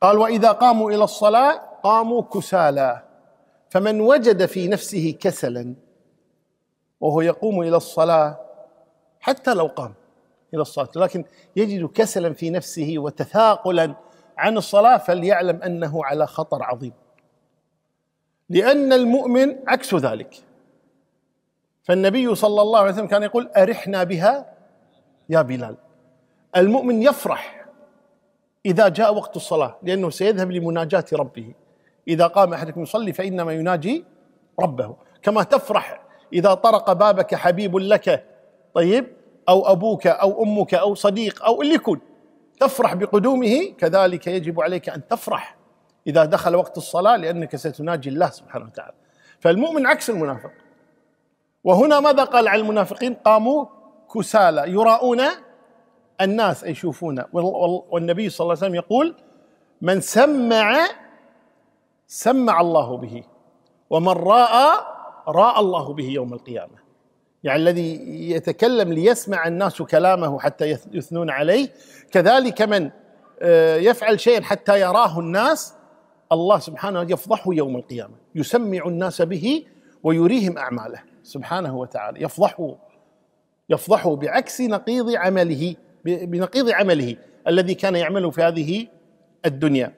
قال واذا قاموا الى الصلاه قاموا كسالى فمن وجد في نفسه كسلا وهو يقوم الى الصلاه حتى لو قام الى الصلاه لكن يجد كسلا في نفسه وتثاقلا عن الصلاه فليعلم انه على خطر عظيم لان المؤمن عكس ذلك فالنبي صلى الله عليه وسلم كان يقول ارحنا بها يا بلال المؤمن يفرح إذا جاء وقت الصلاة لأنه سيذهب لمناجاة ربه إذا قام أحدكم يصلي فإنما يناجي ربه كما تفرح إذا طرق بابك حبيب لك طيب أو أبوك أو أمك أو صديق أو اللي يكون تفرح بقدومه كذلك يجب عليك أن تفرح إذا دخل وقت الصلاة لأنك ستناجي الله سبحانه وتعالى فالمؤمن عكس المنافق وهنا ماذا قال عن المنافقين قاموا كسالى يراؤون الناس يشوفونه والنبي صلى الله عليه وسلم يقول من سمع سمع الله به ومن راى راى الله به يوم القيامه يعني الذي يتكلم ليسمع الناس كلامه حتى يثنون عليه كذلك من آه، يفعل شيئا حتى يراه الناس الله سبحانه يفضحه يوم القيامه يسمع الناس به ويريهم اعماله سبحانه وتعالى يفضحه يفضحه بعكس نقيض عمله بنقيض عمله الذي كان يعمله في هذه الدنيا